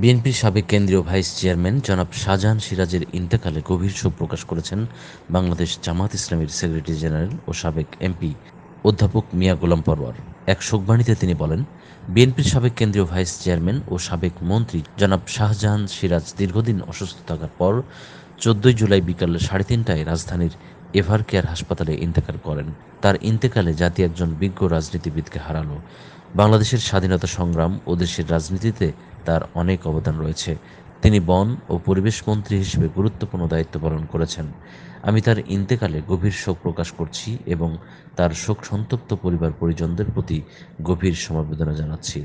বিএনপির সাবেক কেন্দ্রীয় ভাইস চেয়ারম্যান জনাব শাহজাহান সিরাজের ইন্তেকালে গভীর শোক প্রকাশ করেছেন বাংলাদেশ জামাত ইসলামীর সেক্রেটারি জেনারেল ও সাবেক এমপি অধ্যাপক মিয়া গোলাম পরওয়ার এক শোকবাণীতে তিনি বলেন বিএনপির সাবেক কেন্দ্রীয় ভাইস চেয়ারম্যান ও সাবেক মন্ত্রী জনাব শাহজাহান সিরাজ দীর্ঘদিন অসুস্থ থাকার পর চোদ্দই জুলাই বিকাল সাড়ে তিনটায় রাজধানীর এভার কেয়ার হাসপাতালে ইন্তেকাল করেন তার ইন্তেকালে জাতি একজন বিজ্ঞ রাজনীতিবিদকে হারালো বাংলাদেশের স্বাধীনতা সংগ্রাম ও দেশের রাজনীতিতে তার অনেক অবদান রয়েছে তিনি বন ও পরিবেশ মন্ত্রী হিসেবে গুরুত্বপূর্ণ দায়িত্ব পালন করেছেন আমি তার ইন্তেকালে গভীর শোক প্রকাশ করছি এবং তার শোক সন্তপ্ত পরিবার পরিজনদের প্রতি গভীর সমবেদনা জানাচ্ছি